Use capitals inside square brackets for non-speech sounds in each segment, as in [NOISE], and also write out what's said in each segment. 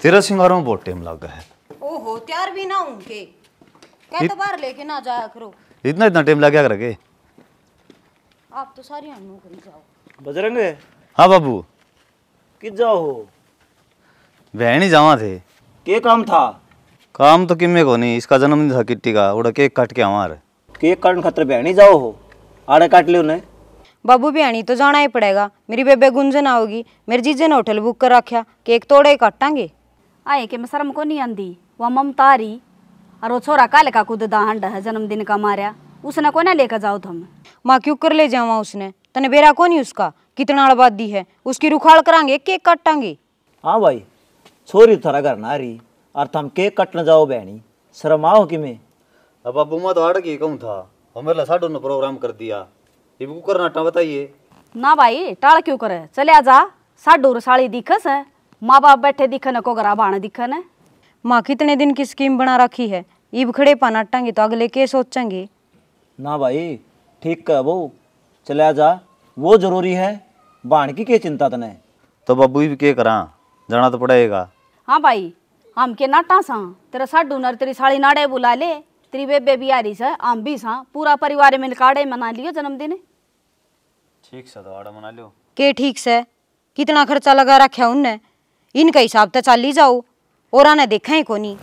तेरा सिंगारों में बहुत टाइम लग गया है ओहो त्यार भी ना उनके कह तो बार लेके ना जाया करो इतना इतना टाइम लग गया करके आप तो सारी अनु कर जाओ बजरंग है हां बाबू कि जाओ हो बहन ही जावा थे के काम था काम तो किमे को नहीं इसका जन्मदिन था किट्टी का उड़ा केक काट के हमारे केक काटने खतर बहन ही जाओ हो आड़े काट लियो ने बाबू बिहानी तो जाना ही पड़ेगा मेरी बेबे गुंजन आओगी मेरे जीजे ने होटल बुक कर रखा केक तोड़े ही काटांगे आए के में शर्म को नहीं आंदी वह ममता रही और छोरा काल का कुददा हंड है जन्मदिन का मारा उसने को ना लेकर जाओ तुम माँ क्यों कर ले जाओ उसने तने बेरा को नहीं उसका कितना अड़बाद दी है उसकी रुखाड़ करांगे केक काटांगे हाँ भाई छोरी तो थारा घर ना रही और तुम केक कटने जाओ बहनी शर्म आओ कि मैं अब अब मैं तो अड़क ही कहूँ था हमारे साडो ने प्रोग्राम कर दिया इनको करना टा बताइए ना भाई टाल क्यों करे चले आ जा साडो रसाली दिखस है माँ बाप बैठे दिखन को घर भाण दिखन है माँ कितने दिन की स्कीम बना रखी है ईब खड़े पान अटांगी तो अगले के सोचेंगे ना भाई ठीक कह वो चला जा वो जरूरी है बाण की के चिंता तने तो बाबू भी के करा जाना तो पड़ेगा हाँ भाई हम के नाटा सा तेरा साडू नर तेरी साड़ी नाड़े बुला ले तेरी बेबे भी आ रही सा हम भी सा पूरा परिवार मिल काड़े मना लियो जन्मदिन ठीक सा तो आड़ा मना लियो के ठीक से कितना खर्चा लगा रखा उनने इनका हिसाब तो चल ही जाओ और आने देखा ही कोनी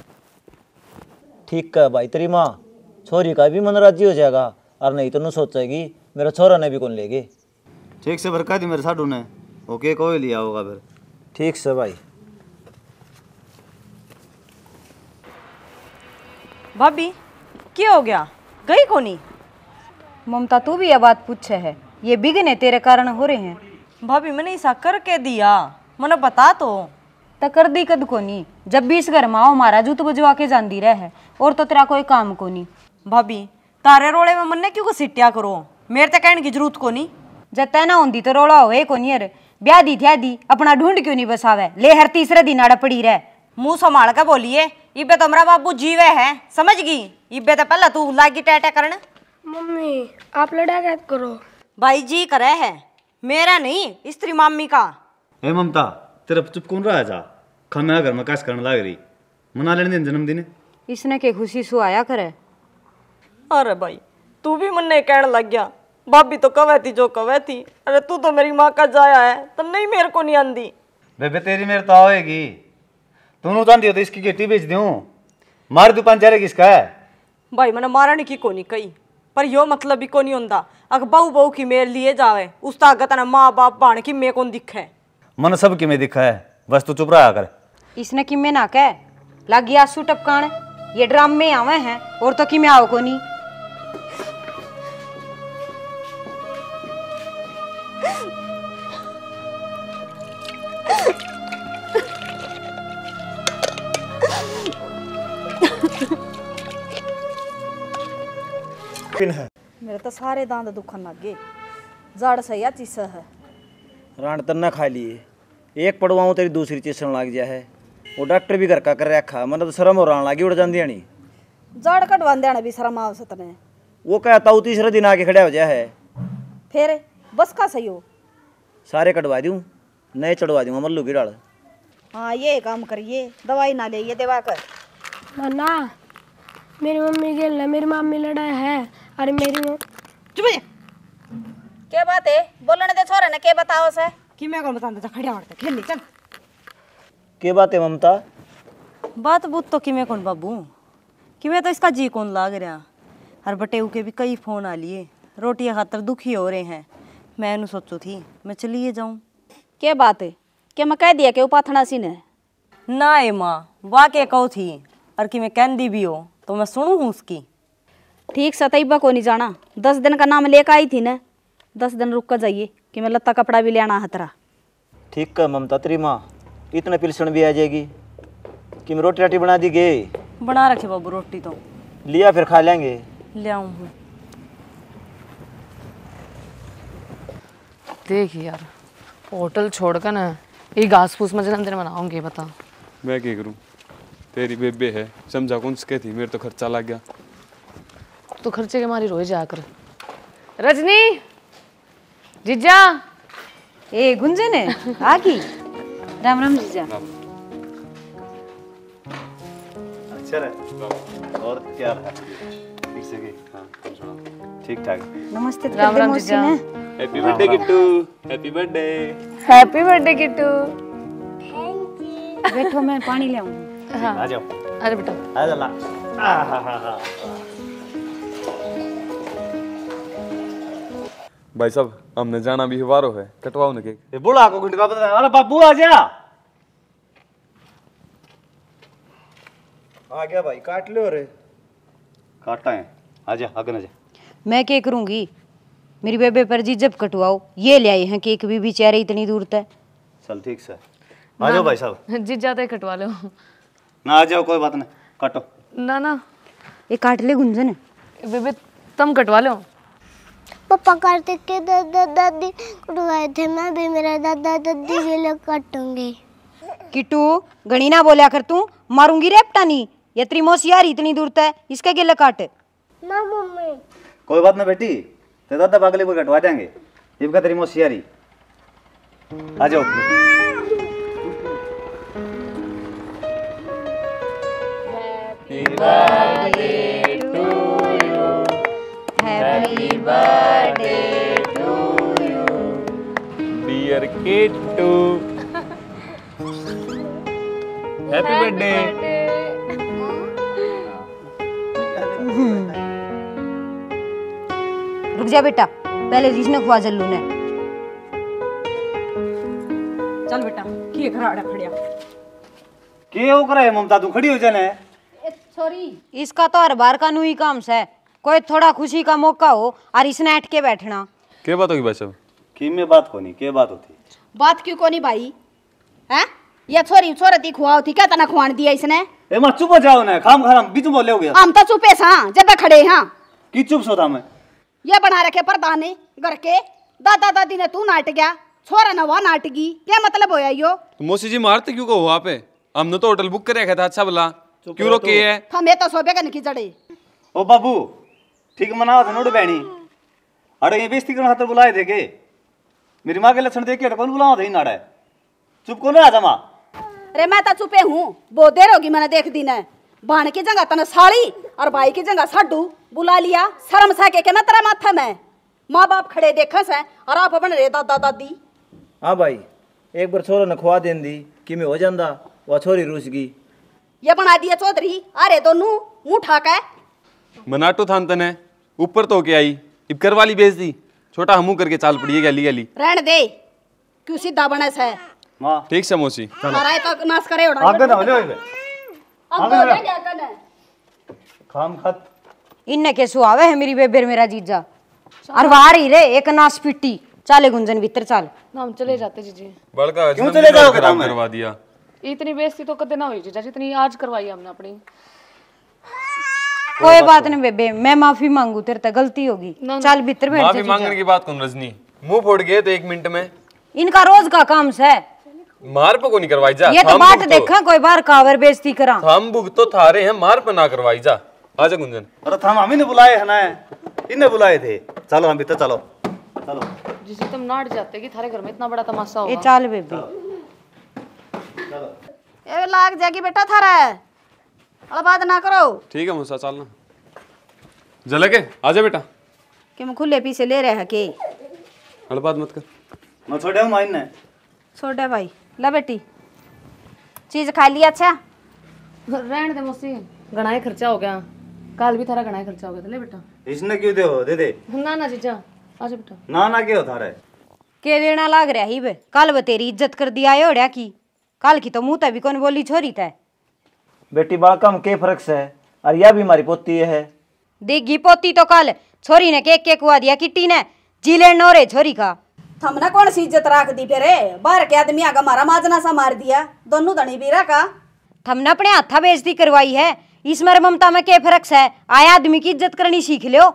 ठीक है भाई तेरी माँ छोरी का भी मन राजी हो जाएगा और नहीं तो न सोचेगी मेरा छोरा ने भी कौन लेगी ठीक से बरका दी मेरे साथ उन्हें ओके कोई लिया होगा फिर ठीक से भाई भाभी क्या हो गया गई कोनी ममता तू भी यह बात पूछे है ये बिघने तेरे कारण हो रहे हैं भाभी मैंने ऐसा करके दिया मैंने बता तो तो कर दी कद को नहीं जब भी इस घर में आओ मारा जूत बजवा के जाती रह है और तो तेरा कोई काम को नहीं भाभी तारे रोले में मन्ने क्यों सिटिया करो मेरे तो कहने की जरूरत को कोनी जता ना होंगी तो रोड़ा होए कोनी अरे ब्याह दी थ्या दी अपना ढूंढ क्यों नहीं बसावे ले हर तीसरे दिन आड़ पड़ी रह मुँह संभाल के बोलिए इबे तो हमारा बाबू जीवे है समझ गई इबे तो पहला तू लागी टैटे करण मम्मी आप लड़ा कैद करो भाई जी करे है मेरा नहीं स्त्री मामी का ए ममता तेरा चुप कौन रहा है जा खामेरा घर में कस करने लग रही मना लेने दिन जन्मदिन इसने के खुशी सु आया करे अरे भाई तू भी मुन्ने कहने लग गया भाभी तो कवे जो कवे अरे तू तो मेरी माँ का जाया है तो नहीं मेरे को नहीं आंदी बेबे तेरी मेरे तो आएगी तू जानती हो तो इसकी गेटी बेच दू मार दुकान जाएगी इसका है भाई मैंने मारने की कोनी कही पर यो मतलब भी कोनी होता अग बहु बहु की मेरे लिए जावे उसका अगत माँ बाप भाण की मे कौन दिखे मन सब की में दिखा है बस तू चुप रहा कर इसने कि मैं ना कह लग गया आंसू टपकान ये ड्राम में आवे हैं और तो कि मैं आओ को नहीं है मेरे तो सारे दांत दुखन लग गए जाड़ सही है चीसा है रान तन्ना खा लिए एक पड़वाऊ तेरी दूसरी चीसन लग जाए है वो डॉक्टर भी घर का कर रखा मैंने तो शर्म और लगी उड़ जाती है जड़ कटवान देना भी शर्म आओ सतने वो कहता हूँ तीसरे दिन आके खड़ा हो जाए है फिर बस का सही हो सारे कटवा दूँ नए चढ़वा दूँगा मल्लू की डाल हाँ ये काम करिए दवाई ना ले ये दवा कर मना मेरी मम्मी खेलना मेरी मम्मी लड़ा है अरे मेरी चुप क्या बात है बोलने दे छोरे ने के बताओ से कि मैं कौन बताता खड़े खेलने चल के बात है ममता बात बुत तो किमें कौन बाबू किमें तो इसका जी कौन लाग रहा हर बटेऊ के भी कई फोन आ लिए रोटियां खातर दुखी हो रहे हैं मैं इन थी मैं चलिए जाऊँ क्या बात है क्या मैं कह दिया कि उपाथना सी ने ना ए माँ वाह के कहो थी और कि मैं कहती भी हो तो मैं सुनू हूँ उसकी ठीक सतईबा को नहीं जाना दस दिन का नाम लेकर आई थी ना दस दिन रुक कर जाइए कि मैं लत्ता कपड़ा भी लेना हतरा ठीक है ममता तेरी माँ इतने पिलसन भी आ जाएगी कि मैं रोटी राटी बना दी गई बना रखे बाबू रोटी तो लिया फिर खा लेंगे ले आऊँ देख यार होटल छोड़ कर ना ये घास फूस में जन्मदिन मनाऊंगी बता मैं क्या करूँ तेरी बेबे है समझा कौन सके थी मेरे तो खर्चा लग गया तो खर्चे के मारी रोए जाकर रजनी जीजा ए गुंजन है आ गई राम राम जीजा अच्छा रहा और क्या रहा ठीक से ठीक ठाक नमस्ते राम राम जीजा happy birthday Kittu happy birthday happy birthday Kittu thank you बैठो मैं पानी ले आऊं हां आ जाओ अरे बेटा आ जा ला आ हा हा हा भाई साहब हमने जाना भी वारो है कटवाओ ने केक ए बुढ़ा को घंटा बता अरे बाबू आ जा आ गया भाई काट लो रे काटा है आ जा आगे ना जा मैं केक करूंगी मेरी बेबे पर जी जब कटवाओ ये ले आई हैं केक भी बेचारे इतनी दूर तक चल ठीक सर आ जाओ भाई साहब जी जाते कटवा लो ना आ जाओ कोई बात नहीं काटो ना ना ये काट ले गुंजन बेबे तुम कटवा लो पापा कार्तिक के दादा दादी कटवाए थे मैं भी मेरा दादा दादी के लिए काटूंगी किटू गणी ना बोलिया कर तू मारूंगी रेपटा नहीं ये त्रिमोस यार इतनी दूर तय इसका गिला काट ना मम्मी कोई बात ना बेटी ते दादा पागले को कटवा देंगे इनका त्रिमोस यारी आ जाओ happy birthday Kittu happy birthday रुक जा बेटा पहले रीजन खुआ जल्लू ने चल बेटा की खड़ा खड़िया के हो करे ममता तू खड़ी हो जाने सॉरी इसका तो हर बार का नुई काम से कोई थोड़ा खुशी का मौका हो और इसने अटके बैठना के बात होगी भाई साहब की में बात कोनी के बात होती बात क्यों को नहीं भाई है ये छोरी छोरा ती खुआओ थी क्या तना खुआन दिया इसने ए मा चुप हो जाओ ना काम खराब बीच में बोले हो गया हम तो चुप है सा जब खड़े हां की चुप सो था मैं ये बना रखे परदाने घर के दादा दादी ने तू नाट गया छोरा ना वहां नाटगी क्या मतलब होया यो तो मौसी जी मारते क्यों को हुआ पे हमने तो होटल बुक कर रखा था अच्छा भला क्यों रोके है हमें तो, तो सोबे का निकी चढ़े ओ बाबू ठीक मनाओ था नोट बहनी अरे ये बेइज्जती के खातर बुलाए थे के मेरी माँ के लक्षण देख के तो कौन चुप कौन राजा माँ अरे मैं तो चुपे हूँ बहुत देर होगी मैंने देख दी बाण की जगह तने साड़ी और भाई की जगह साडू बुला लिया शर्म सा के ना तेरा माथा में माँ बाप खड़े देखा से और आप अपन रे दादा दादी हाँ भाई एक बार छोरो ने खुआ देन दी कि हो जांदा वह छोरी रूस गई ये बना दिया चौधरी अरे दोनों मुँह ठाका है मनाटो थान तने ऊपर तो के आई इब वाली भेज दी छोटा हमू करके चाल पड़ी गली गली रहने दे क्यों सीधा बने से ठीक से मौसी हमारा तो नाश करे उड़ा आगे ना हो जाओ आगे ना क्या करना खाम खत इन्ने के सुहावे है मेरी बेबेर मेरा जीजा और बाहर ही रे एक नाश पिट्टी चाले गुंजन भीतर चाल हम चले जाते जीजी बड़का क्यों चले जाओ करवा दिया इतनी बेइज्जती तो कदे ना हुई जीजा जितनी आज करवाई हमने अपनी कोई बात नहीं बेबे मैं माफी मांगू तेरे तक गलती होगी चल भीतर बैठ माफी मांगने की बात कौन रजनी मुंह फोड़ गए तो एक मिनट में इनका रोज का काम है मार पको नहीं करवाई जा ये तो बात देखा कोई बार कावर बेइज्जती करा हम भुग तो थारे हैं मार पे ना करवाई जा आजा गुंजन अरे हम हम ही ने बुलाए है ना इनने बुलाए थे चलो हम भीतर चलो चलो जिसे तुम नाट जाते कि थारे घर में इतना बड़ा तमाशा होगा ये चल बेबी चलो ए लाग जाएगी बेटा थारा है अला बात ना करो ठीक है मुसा चलना जले के आजा बेटा कि हम खुले पीछे ले रहे हैं के अला बात मत कर मैं छोड़े माइन ने छोड़े भाई ला बेटी चीज खा लिया अच्छा रहने दे मुसी घना खर्चा हो गया कल भी थारा घना खर्चा हो गया ले बेटा इसने क्यों दे दे दे ना ना जीजा आजा बेटा ना ना क्यों थारे के देना लाग रहा ही बे कल वो तेरी इज्जत कर दिया है ओढ़िया की कल की तो मुंह भी कौन बोली छोरी तय बेटी बालका में के फर्क से और यह बीमारी पोती है दिगी पोती तो कल छोरी ने केक केक हुआ दिया किट्टी ने जिले नोरे छोरी का थमने कौन सी इज्जत राख दी फिर बाहर के आदमी आगे मारा माजना सा मार दिया दोनों धनी बीरा का थमने अपने हाथा बेजती करवाई है इसमें ममता में के फर्क है आया आदमी की इज्जत करनी सीख लियो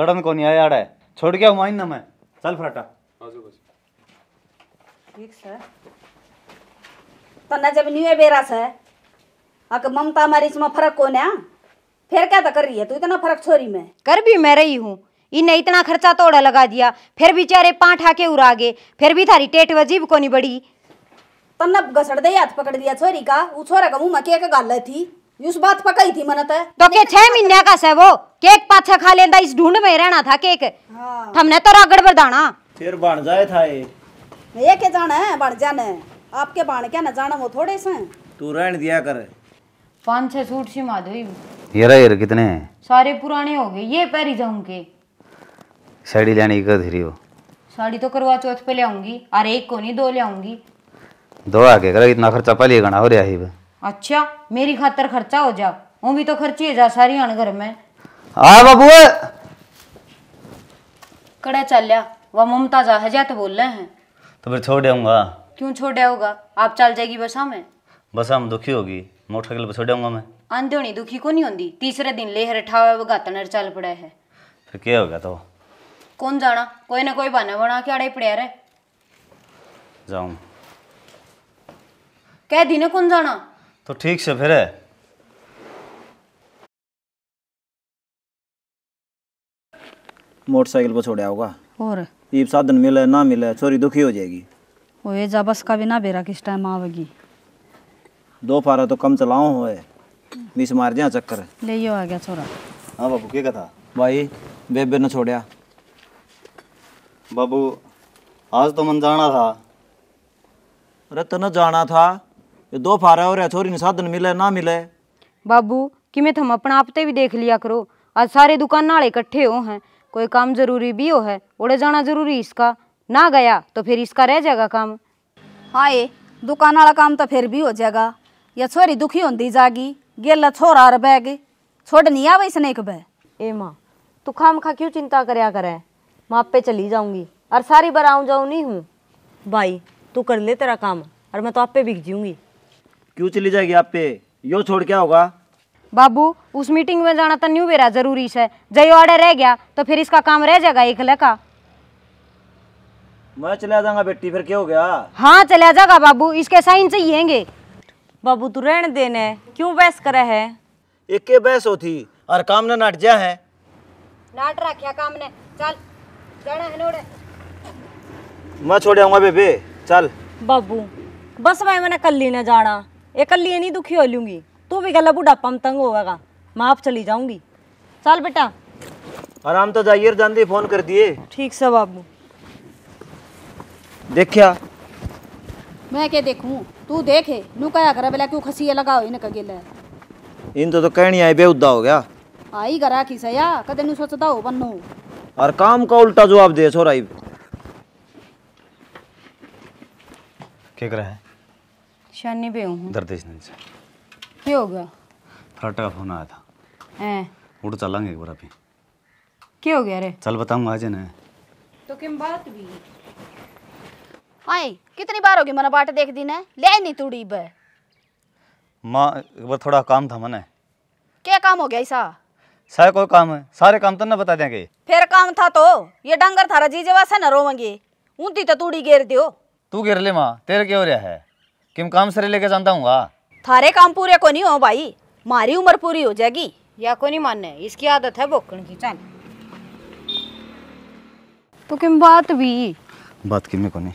लड़न को नहीं आया छोड़ गया मैं चल फराटा ठीक सर तन्ना तो जब न्यू बेरा सर हाँ ममता हमारी इसमें फर्क कौन है फिर क्या तो कर रही है तू इतना फर्क छोरी में कर भी मैं रही हूँ इन्हें इतना खर्चा तोड़ा लगा दिया फिर बेचारे पांठ आके उड़ा गए फिर भी थारी टेट वजीब को नहीं बड़ी तन्नब घसड़ दे हाथ पकड़ दिया छोरी का वो छोरा का मुंह में केक गाल थी उस बात पकाई थी मन तो के छह महीने का से वो केक पाछा खा लेता इस ढूंढ में रहना था केक हमने तो रागड़ बरदाना फिर बन जाए था ये ये के जाना है बन जाने आपके बाण क्या न जाना वो थोड़े से तू रहन दिया कर पाँच छह सूट सी माधो ये रहे यार कितने हैं सारे पुराने हो गए ये पहरी जाऊं के साड़ी लेने की धीरी हो साड़ी तो करवा चौथ पे ले आऊंगी और एक को नहीं दो ले आऊंगी दो आके कर इतना खर्चा पहले गणा हो रहा है अच्छा मेरी खातर खर्चा हो जा वो भी तो खर्ची जा सारी हण घर में आ बाबू कड़ा चल वह जा हजा तो बोल रहे हैं तो फिर छोड़ आऊंगा क्यों छोड़ आओगा आप चल जाएगी बसा में बसा हम दुखी होगी मोटरसाइकिल पर छोड़ूंगा मैं आंधे होनी दुखी को नहीं तीसरे दिन ले रठावे वगातनर चल पड़ा है फिर क्या होगा तो कौन जाना कोई ना कोई बहाना बना के अड़े पड़े रहे जाऊं कह दी कौन जाना तो ठीक से फिर है मोटरसाइकिल पर छोड़ा होगा और ये साधन मिले ना मिले छोरी दुखी हो जाएगी ओए जा बस का भी ना बेरा किस टाइम आवेगी दो फारा तो कम चलाओ होए बीस मार जा चक्कर ले यो आ गया छोरा हाँ बाबू क्या कथा भाई बेबे ने छोड़िया बाबू आज तो मन जाना था अरे तो तने जाना था ये दो फारा हो रहा छोरी ने साधन मिले ना मिले बाबू कि मैं थम अपना आपते भी देख लिया करो आज सारे दुकान नाले इकट्ठे हो हैं कोई काम जरूरी भी हो है उड़े जाना जरूरी इसका ना गया तो फिर इसका रह जाएगा काम हाँ ये दुकान वाला काम तो फिर भी हो जाएगा या छोरी दुखी होंदी जागी गेल छोरा और बैग छोड़ नहीं आवे इसने एक बह ए माँ तू खाम खा क्यों चिंता करया करे मैं पे चली जाऊंगी और सारी बार आऊ जाऊ नहीं हूँ भाई तू कर ले तेरा काम और मैं तो आप पे बिक जाऊंगी क्यों चली जाएगी आप पे यो छोड़ क्या होगा बाबू उस मीटिंग में जाना तो न्यू बेरा जरूरी है जय ऑर्डर रह गया तो फिर इसका काम रह जाएगा एक लड़का मैं चला जाऊंगा बेटी फिर क्या हो गया हाँ चला जाएगा बाबू इसके साइन चाहिए बाबू तू रहने देने क्यों बहस करे है एके बहस होती और काम ने नट जा है नट रखिया काम ने चल जाना है नोड़े मैं छोड़ आऊंगा बेबे चल बाबू बस मैं मैंने कल ना जाना ये कल नहीं दुखी हो लूंगी तू भी गला बुढ़ापा में तंग होगा मैं आप चली जाऊंगी चल बेटा आराम तो जाइए जानते फोन कर दिए ठीक से बाबू देखिया मैं के देखूं तू देखे नू कया करे बेला क्यों खसी लगाओ इन कगे ले इन तो तो कहनी आई बेउद्दा हो गया आई करा की सया कदे नु सोचता हो बन्नो और काम का उल्टा जवाब दे छोरा राई के करे है शानी बे हूं दर्देश नहीं से के हो गया फराटा फोन आया था ए उठ चलांगे एक बार अभी क्या हो गया रे चल बताऊंगा आज ने तो किम बात भी आई कितनी बार होगी मना बाट देख दिन है ले नहीं तुड़ी बे माँ एक बार थोड़ा काम था मने क्या काम हो गया ऐसा सारे कोई काम है सारे काम तो ना बता देंगे फिर काम था तो ये डंगर था रजी जीजे से ना रोवेंगे ऊंटी तो तुड़ी घेर दियो तू घेर ले माँ तेरे क्या हो रहा है किम काम से लेके जानता हूँ हाँ। थारे काम पूरे को नहीं हो भाई मारी उम्र पूरी हो जाएगी या को नहीं मानने इसकी आदत है बोकण की चल तो किम बात भी बात किम को नहीं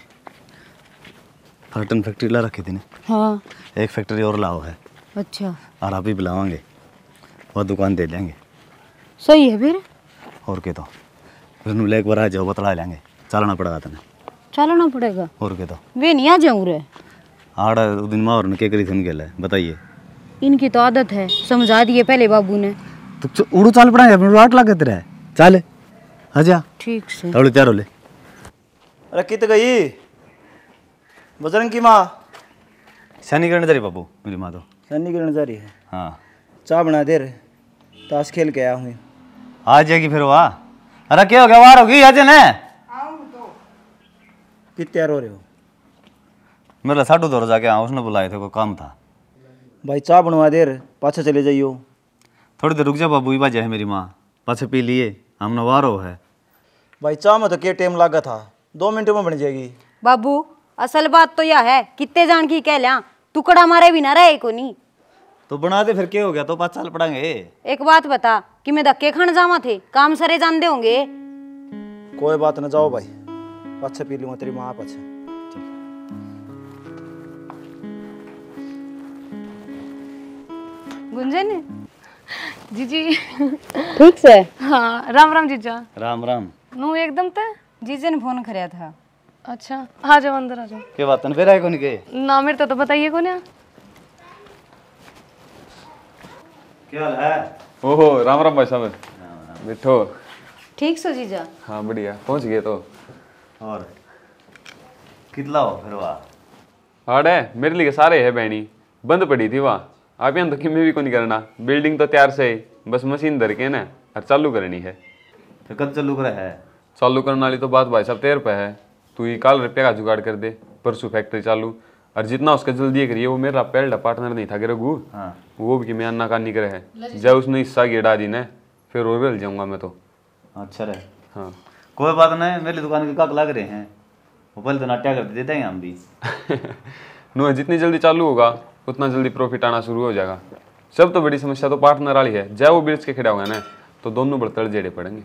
कार्टन फैक्ट्री ला रखी थी ना हाँ एक फैक्ट्री और लाओ है अच्छा और आप ही बुलाओगे और दुकान दे लेंगे सही है फिर और के तो फिर ले एक बार आ जाओ बतला लेंगे चलना पड़ेगा तेने चलना पड़ेगा और के तो वे नहीं आ जाऊँ रे आड़ दिन माँ और के करी सुन के ले बताइए इनकी तो आदत है समझा दिए पहले बाबू ने तो उड़ू चाल पड़ा है राट लागत रहा है चल आजा ठीक से थोड़ी तैयार हो ले अरे कित गई बजरंग की माँ सनी किरण जारी बाबू मेरी माँ तो सनी किरण जारी है हाँ चाह बना दे देर ताश तो खेल के आया हूँ आ जाएगी फिर वाह अरे क्या हो गया वार होगी आज ने कितने रो रहे हो मेरा साठ दौर जाके हाँ उसने बुलाए थे को काम था भाई चाह बनवा दे देर पाछे चले जाइयो थोड़ी देर रुक जा बाबू बाजे है मेरी माँ पाछे पी लिए हमने वार हो है भाई चाह में तो क्या टाइम लगा था दो मिनट में बन जाएगी बाबू असल बात तो यह है कितने जान की कह लिया टुकड़ा मारे भी ना रहे को तो बना दे फिर क्या हो गया तो पाँच साल पढ़ांगे एक बात बता कि मैं धक्के खान जावा थे काम सरे जान दे होंगे कोई बात ना जाओ भाई अच्छा पी लूंगा तेरी माँ पछे गुंजन जी जी ठीक से हाँ राम राम जीजा राम राम नू एकदम तो जीजे ने फोन करया था अच्छा जाओ अंदर आ जाओ फिर आए के ना मेरे तो तो बताइए क्या हाल है ओहो राम राम भाई साहब ठीक सो हाँ बढ़िया पहुंच गए तो और हो फिर वाह मेरे लिए सारे है बहनी बंद पड़ी थी वाह आप यहाँ तो किमें भी कुछ करना बिल्डिंग तो तैयार से बस मशीन धर के ना और चालू करनी है तो कब चालू करा है चालू करने वाली तो बात भाई साहब तेरह पे है तू ये काल रुपये का जुगाड़ कर दे परसों फैक्ट्री चालू और जितना उसका जल्दी करिए वो मेरा पहला पार्टनर नहीं था कि रघु हाँ। वो भी मैं अन्ना का निकर है जब उसने हिस्सा गिरा दी ने फिर और रल जाऊंगा मैं तो अच्छा रहे हाँ कोई बात नहीं मेरी दुकान के काक लग रहे हैं वो पहले तो नाट्या कर देते हैं हम भी [LAUGHS] नो जितनी जल्दी चालू होगा उतना जल्दी प्रॉफिट आना शुरू हो जाएगा सब तो बड़ी समस्या तो पार्टनर वाली है जय वो बिरच के खड़ा होगा ना तो दोनों बड़तड़ जेड़े पड़ेंगे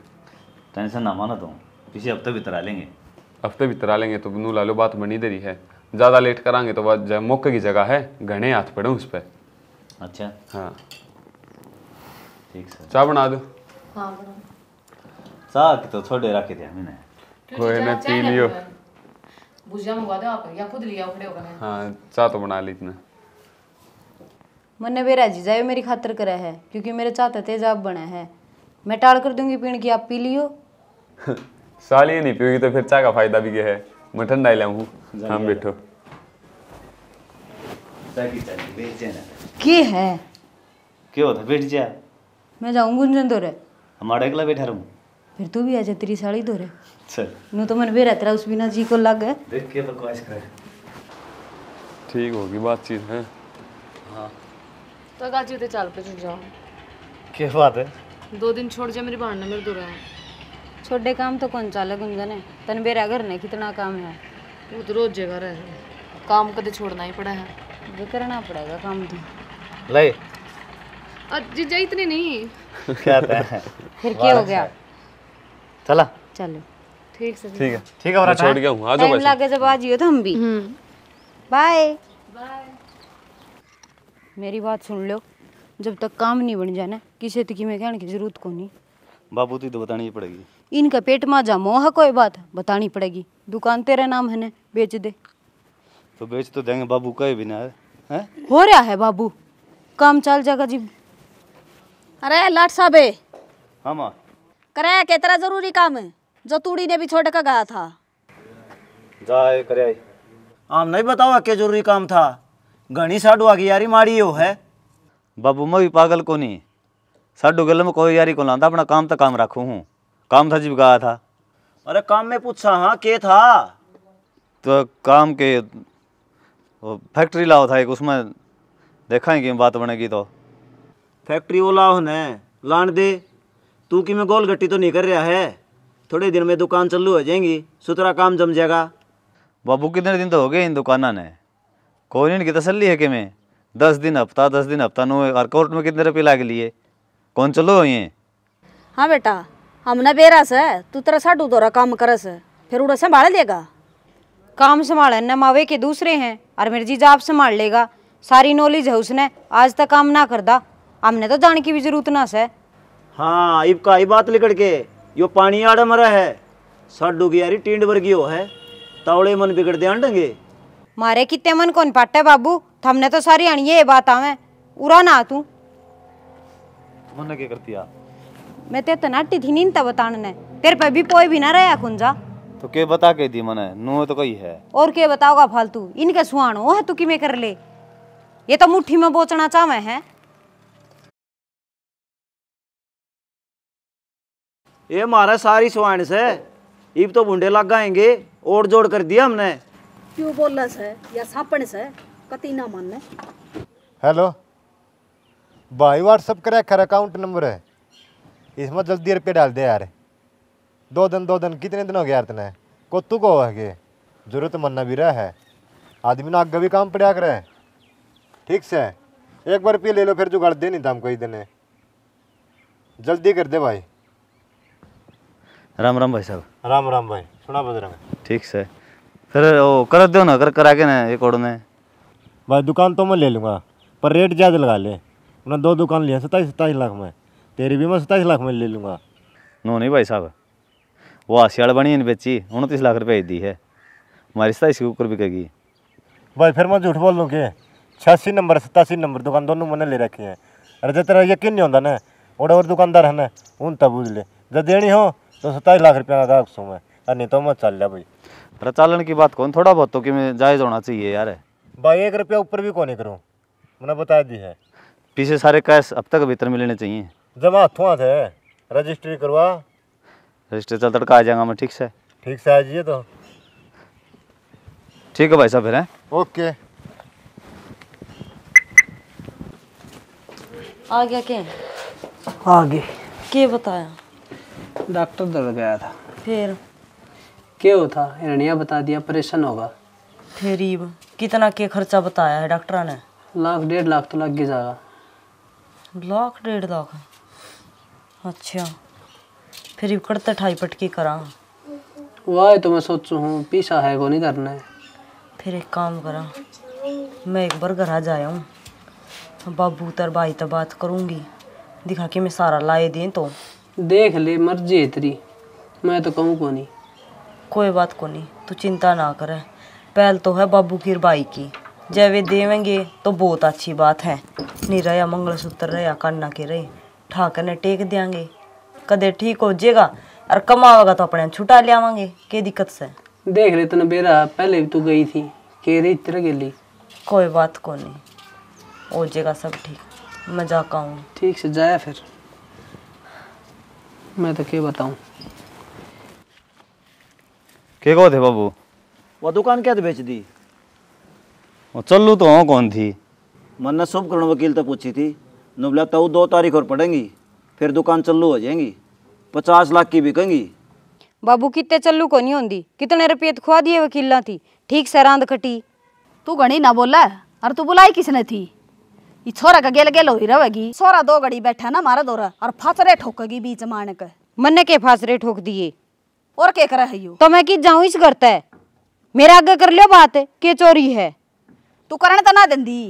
टेंशन ना माना तो पिछले हफ्ते भी तरा लेंगे हफ्ते भीतर आ लेंगे तो नू ला लो बात बनी दे रही है ज़्यादा लेट करांगे तो वह मौके की जगह है घने हाथ पड़े उस पर अच्छा हाँ ठीक सर बना दो हाँ चाय तो छोड़े रखे थे हमने कोई ना पी लियो तो भुजिया मंगवा दो आप या खुद लिया खड़े होकर हाँ चाय तो बना ली इतना मन्ने बेरा जी जाए मेरी खातर करे है क्योंकि मेरे चाहते तेजाब बना है मैं टाल कर दूंगी पीण की आप पी लियो [LAUGHS] साल ये नहीं पियोगी तो फिर चाय का फायदा भी क्या है मैं ठंडा लाऊ हूँ हम बैठो की है क्यों होता तो बैठ जा मैं जाऊँ गुंजन दो हमारे हमारा अकेला बैठा रहूं फिर तू भी आ जा तेरी साड़ी दो चल नु तो मन बेरा तेरा उस बिना जी को लग है देख के बकवास कर ठीक होगी बातचीत है हाँ तो गाजी उधर चाल पे चल जाओ क्या बात है दो दिन छोड़ जा मेरी बहन ने मेरे दो रहा छोटे काम तो कौन चाले गुंजन है तन बेरा घर ने कितना काम है तू तो रोज जगह रहे काम कदे छोड़ना ही पड़ा है वो करना पड़ेगा काम तो ले जीजा इतने नहीं क्या है फिर क्या हो गया चला चलो ठीक से ठीक है ठीक है छोड़ गया हूं आ जाओ बस लागे जब आ जियो तो हम भी हम्म बाय बाय मेरी बात सुन लो जब तक काम नहीं बन जाना किसी तक तो में कहने की जरूरत को नहीं बाबू तो बतानी पड़ेगी इनका पेट में जा मोह कोई बात बतानी पड़ेगी दुकान तेरे नाम है ने बेच दे तो बेच तो देंगे बाबू का ही बिना है, हो रहा है बाबू काम चल जाएगा जी अरे लाट साहब हाँ करे कितना जरूरी काम है जो तूड़ी ने भी छोड़ कर गया था जाए करे आम नहीं बताओ क्या जरूरी काम था घनी साडू आ गई यारी माड़ी हो है बाबू मैं भी पागल को नहीं साडू गल में कोई यारी को लाता अपना काम तो काम रखू हूँ काम था जी कहा था अरे काम में पूछा हाँ के था तो काम के वो फैक्ट्री लाओ था एक उसमें देखा है कि बात बनेगी तो फैक्ट्री वो लाओ ने लान दे तू कि मैं गोल गट्टी तो नहीं कर रहा है थोड़े दिन में दुकान चलू हो जाएंगी सुथरा काम जम जाएगा बाबू कितने दिन तो हो गए इन दुकाना ने कोई नहीं की तसली है कि मैं दस दिन हफ्ता दस दिन हफ्ता नो और कोर्ट में कितने रुपये लाग लिए कौन चलो ये हाँ बेटा हमने बेरस है तू तेरा साडू दौरा काम करस फिर उड़ा संभाल लेगा काम संभाल न मावे के दूसरे हैं और मेरे जीजा आप संभाल लेगा सारी नॉलेज है उसने आज तक काम ना करदा हमने तो जान की भी जरूरत ना से हाँ इब का ही बात लिकड़ के यो पानी आड़ मरा है साडू की यारी टींड वर्गी हो है तावड़े मन बिगड़ दे डंगे मारे कितने मन कौन पाटे बाबू थमने तो सारी आनी है बात आवे उरा ना तू मन क्या करती आप मैं ते तो नाटी थी नींद बताने तेरे पे भी पोई भी ना रहा जा तो के बता के दी मने नुह तो कही है और के बताओगा फालतू इनके सुहानो है तू कि मैं कर ले ये तो मुट्ठी में बोचना चाहे है ये मारा सारी सुहान से इब तो बुंडे गएंगे और जोड़ कर दिया हमने क्यों बोला से या सापण से कति ना मानने हेलो भाई व्हाट्सएप करे कर अकाउंट नंबर है इसमें जल्दी रुपये डाल दे यार दो दिन दो दिन कितने दिन हो गया यार तने कोतू को है जरूरत मन्ना भी रहा है आदमी ना आगे भी काम पड़ा करे ठीक से एक बार रुपये ले लो फिर जुगाड़ दे नहीं दाम कोई देने जल्दी कर दे भाई राम राम भाई साहब राम राम भाई सुना बद ठीक से फिर वो कर दो ना कर करा के ना एक और में भाई दुकान तो मैं ले लूँगा पर रेट ज़्यादा लगा ले मैंने दो दुकान लिया सताईस सताईस लाख में तेरी भी मैं सताईस लाख में ले लूँगा नो नहीं भाई साहब वो आशियाड़ बनी ने बेची उनतीस लाख रुपये दी है हमारी सताईस के ऊपर बिकेगी भाई फिर मैं झूठ बोल लूँ कि छियासी नंबर सतासी नंबर दुकान दोनों मैंने ले रखी है अरे जब तेरा यकीन नहीं होता ना और और दुकानदार है ना उन तब बुझ ले जब देनी हो तो सत्ताईस लाख रुपया का सो मैं अरे नहीं तो मैं चल लिया भाई अरे की बात कौन थोड़ा बहुत तो कि जायज़ होना चाहिए यार भाई एक रुपया ऊपर भी कौन नहीं करूँ मैंने बता दी है पीछे सारे कैश अब तक भीतर मिलने चाहिए जमा हाथों हाथ है रजिस्ट्री करवा रजिस्ट्री चल तो तड़का आ जाएगा मैं ठीक से ठीक से आ जाइए तो ठीक है भाई साहब फिर है ओके आ गया के आ गए के बताया डॉक्टर दर्द गया था फिर के हो होता हिरणिया बता दिया ऑपरेशन होगा फिर कितना के खर्चा बताया है डॉक्टर ने लाख डेढ़ लाख तो लग गया जाएगा लाख डेढ़ लाख अच्छा फिर इकड़ तो ठाई पटकी करा वाह तो मैं सोचू हूँ पीसा है को नहीं करना है फिर एक काम करा मैं एक बार घर आ जाया हूँ बाबू तर भाई तो बात करूँगी दिखा के मैं सारा लाए दें तो देख ले मर्जी है तेरी मैं तो कहूँ को नहीं कोई बात को नहीं तू चिंता ना करे पहल तो है बाबू की भाई की जब वे देवेंगे तो बहुत अच्छी बात है नहीं रहा मंगलसूत्र रहा करना के रही उठा कर टेक देंगे कदे ठीक हो जाएगा और कमावेगा तो अपने छुटा ले के दिक्कत से देख ले तने बेरा पहले भी तू गई थी के रे इतर गेली कोई बात को नहीं हो जाएगा सब ठीक मजाक आऊँ ठीक से जाया फिर मैं तो क्या बताऊँ के कहो थे बाबू वो दुकान क्या बेच दी वो चल लू तो कौन थी मन सब करण वकील तो पूछी थी बोला तो दो तारीख और पड़ेंगी फिर दुकान चालू हो जाएंगी पचास लाख की बिकेंगी बाबू कितने चल्लू को नहीं होंगी कितने रुपये तो खुआ दिए वकील थी ठीक से रांध खटी तू घड़ी ना बोला अरे तू बुलाई किसने थी ये छोरा का गेल गेल हो ही रहेगी छोरा दो घड़ी बैठा ना मारा दोरा और फासरे ठोकेगी बीच मारने का मन्ने के फासरे ठोक दिए और क्या करा है यू तो मैं कि जाऊँ इस करता है मेरा आगे कर लियो बात के चोरी है तू करने तो ना देंदी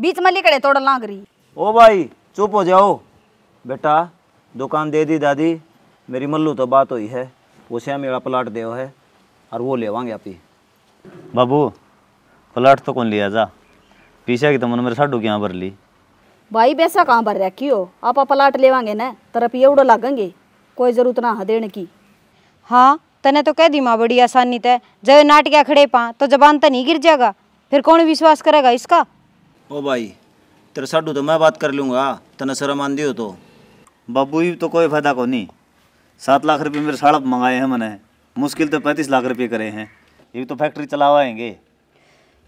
बीच में लिकड़े तोड़ लाग रही ओ भाई चुप हो जाओ बेटा दुकान दे दी दादी मेरी मल्लू तो बात हुई है उसे मेरा प्लाट दे है और वो लेवांगे आप ही बाबू प्लाट तो कौन लिया जा पीछे की तो मन मेरे साडू क्या भर ली भाई पैसा कहाँ भर रखी हो आप प्लाट लेवांगे ना तरफ ये उड़ो लागेंगे कोई जरूरत ना है देने की हाँ तने तो कह दी माँ बड़ी आसानी तय जब नाटक खड़े पा तो जबान तो नहीं गिर जाएगा फिर कौन विश्वास करेगा इसका ओ भाई तेरे साडू तो मैं बात कर लूँगा तने शर्म आंदी हो तो बाबू तो कोई फायदा को नहीं सात लाख रुपये मेरे साड़प मंगाए हैं मैंने मुश्किल तो पैंतीस लाख रुपये करे हैं ये तो फैक्ट्री चलावाएंगे